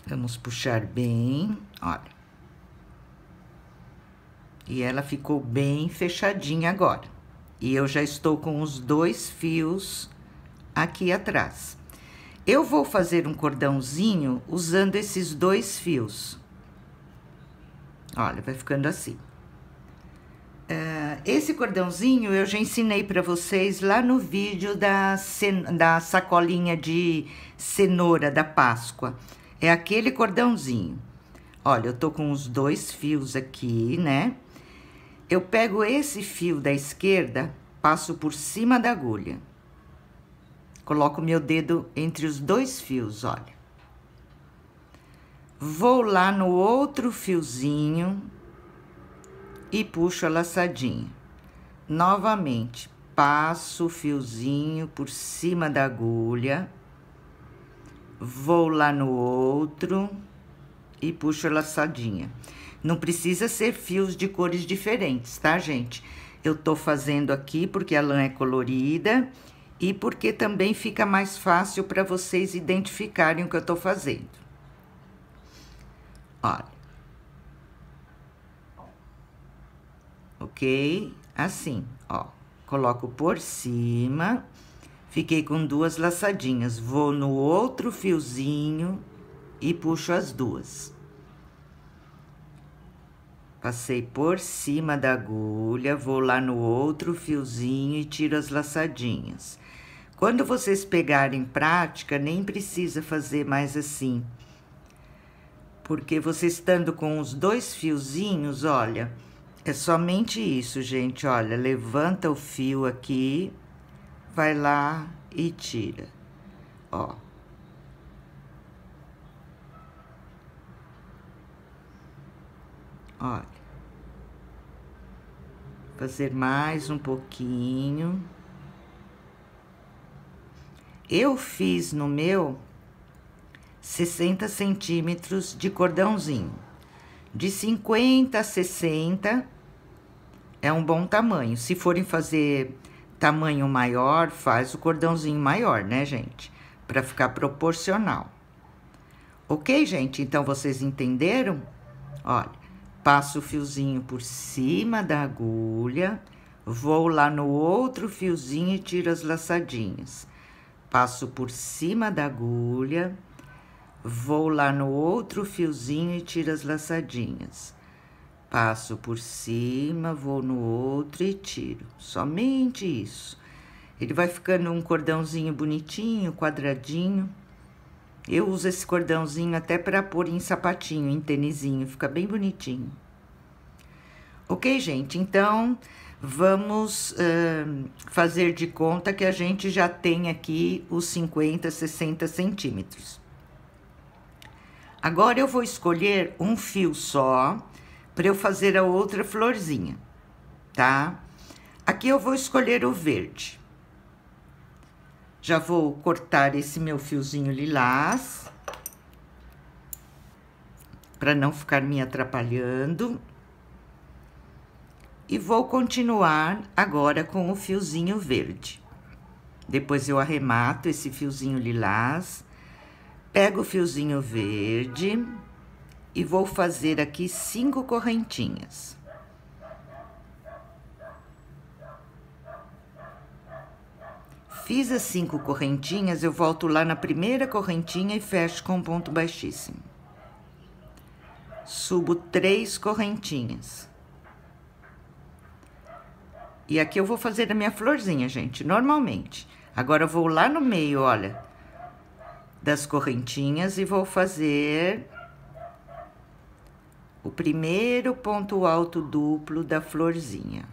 Vamos puxar bem, olha. E ela ficou bem fechadinha agora. E eu já estou com os dois fios aqui atrás. Eu vou fazer um cordãozinho usando esses dois fios. Olha, vai ficando assim. Ah, esse cordãozinho eu já ensinei para vocês lá no vídeo da, da sacolinha de cenoura da Páscoa. É aquele cordãozinho. Olha, eu tô com os dois fios aqui, né? Eu pego esse fio da esquerda, passo por cima da agulha. Coloco meu dedo entre os dois fios, olha. Vou lá no outro fiozinho e puxo a laçadinha. Novamente, passo o fiozinho por cima da agulha vou lá no outro e puxo a laçadinha. Não precisa ser fios de cores diferentes, tá, gente? Eu tô fazendo aqui porque a lã é colorida e porque também fica mais fácil para vocês identificarem o que eu tô fazendo. Olha. Ok? Assim, ó. Coloco por cima Fiquei com duas laçadinhas. Vou no outro fiozinho e puxo as duas. Passei por cima da agulha, vou lá no outro fiozinho e tiro as laçadinhas. Quando vocês pegarem prática, nem precisa fazer mais assim. Porque você estando com os dois fiozinhos, olha, é somente isso, gente. Olha, levanta o fio aqui, vai lá e tira, ó. Olha. Fazer mais um pouquinho. Eu fiz no meu 60 centímetros de cordãozinho. De 50 a 60 é um bom tamanho. Se forem fazer tamanho maior, faz o cordãozinho maior, né, gente? Para ficar proporcional. Ok, gente? Então, vocês entenderam? Olha, passo o fiozinho por cima da agulha, vou lá no outro fiozinho e tiro as laçadinhas. Passo por cima da agulha, vou lá no outro fiozinho e tiro as laçadinhas Passo por cima, vou no outro e tiro. Somente isso. Ele vai ficando um cordãozinho bonitinho, quadradinho. Eu uso esse cordãozinho até para pôr em sapatinho, em tênisinho, fica bem bonitinho. Ok, gente? Então, vamos uh, fazer de conta que a gente já tem aqui os 50, 60 centímetros. Agora, eu vou escolher um fio só para eu fazer a outra florzinha, tá? Aqui eu vou escolher o verde. Já vou cortar esse meu fiozinho lilás, para não ficar me atrapalhando. E vou continuar agora com o fiozinho verde. Depois eu arremato esse fiozinho lilás, pego o fiozinho verde e vou fazer aqui cinco correntinhas. Fiz as cinco correntinhas, eu volto lá na primeira correntinha e fecho com ponto baixíssimo. Subo três correntinhas. E aqui eu vou fazer a minha florzinha, gente, normalmente. Agora, eu vou lá no meio, olha, das correntinhas e vou fazer o primeiro ponto alto duplo da florzinha.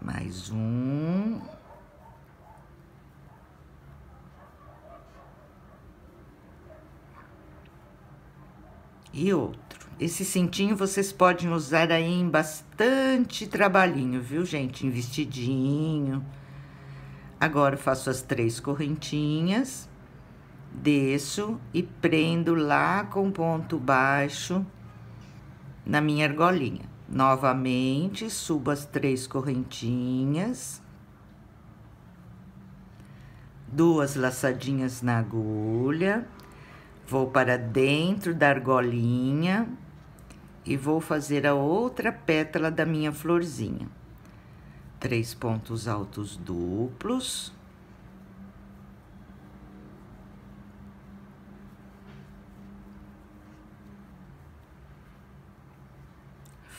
Mais um. E outro. Esse cintinho vocês podem usar aí em bastante trabalhinho, viu, gente? Em vestidinho. Agora, faço as três correntinhas desço e prendo lá com ponto baixo na minha argolinha. Novamente, subo as três correntinhas, duas laçadinhas na agulha, vou para dentro da argolinha e vou fazer a outra pétala da minha florzinha. Três pontos altos duplos.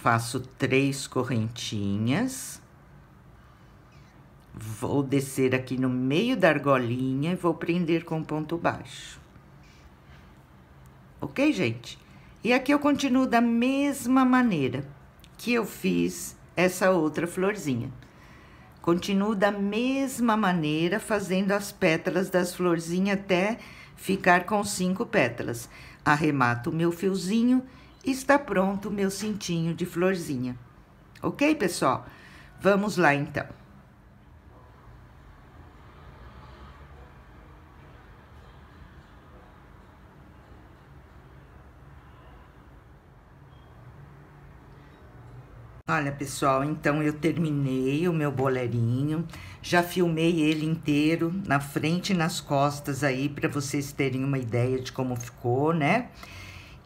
faço três correntinhas. Vou descer aqui no meio da argolinha e vou prender com ponto baixo. Ok, gente? E aqui eu continuo da mesma maneira que eu fiz essa outra florzinha. Continuo da mesma maneira, fazendo as pétalas das florzinhas até ficar com cinco pétalas. Arremato o meu fiozinho está pronto o meu cintinho de florzinha. Ok, pessoal? Vamos lá, então. Olha, pessoal, então eu terminei o meu bolerinho, já filmei ele inteiro, na frente e nas costas aí, para vocês terem uma ideia de como ficou, né? Né?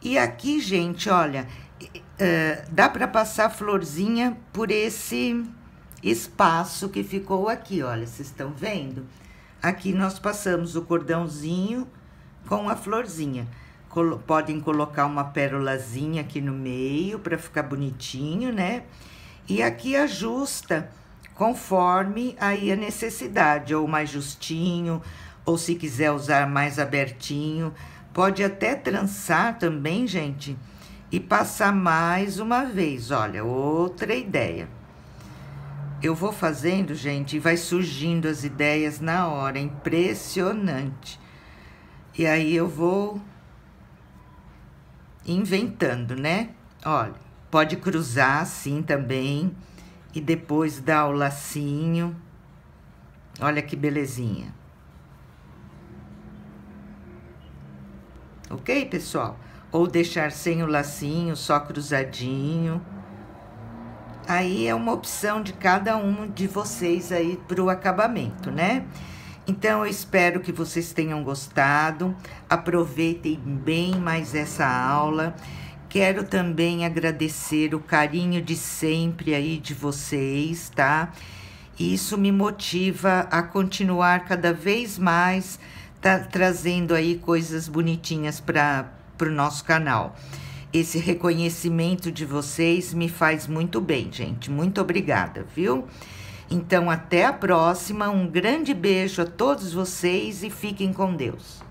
E aqui, gente, olha, uh, dá para passar florzinha por esse espaço que ficou aqui, olha, vocês estão vendo? Aqui nós passamos o cordãozinho com a florzinha. Colo podem colocar uma pérolazinha aqui no meio para ficar bonitinho, né? E aqui ajusta conforme aí a necessidade, ou mais justinho, ou se quiser usar mais abertinho, Pode até trançar também, gente, e passar mais uma vez. Olha, outra ideia. Eu vou fazendo, gente, e vai surgindo as ideias na hora, é impressionante. E aí eu vou inventando, né? Olha, pode cruzar assim também e depois dar o lacinho. Olha que belezinha. ok, pessoal? Ou deixar sem o lacinho, só cruzadinho. Aí é uma opção de cada um de vocês aí para o acabamento, né? Então, eu espero que vocês tenham gostado. Aproveitem bem mais essa aula. Quero também agradecer o carinho de sempre aí de vocês, tá? Isso me motiva a continuar cada vez mais tá trazendo aí coisas bonitinhas para o nosso canal. Esse reconhecimento de vocês me faz muito bem, gente. Muito obrigada, viu? Então, até a próxima. Um grande beijo a todos vocês e fiquem com Deus.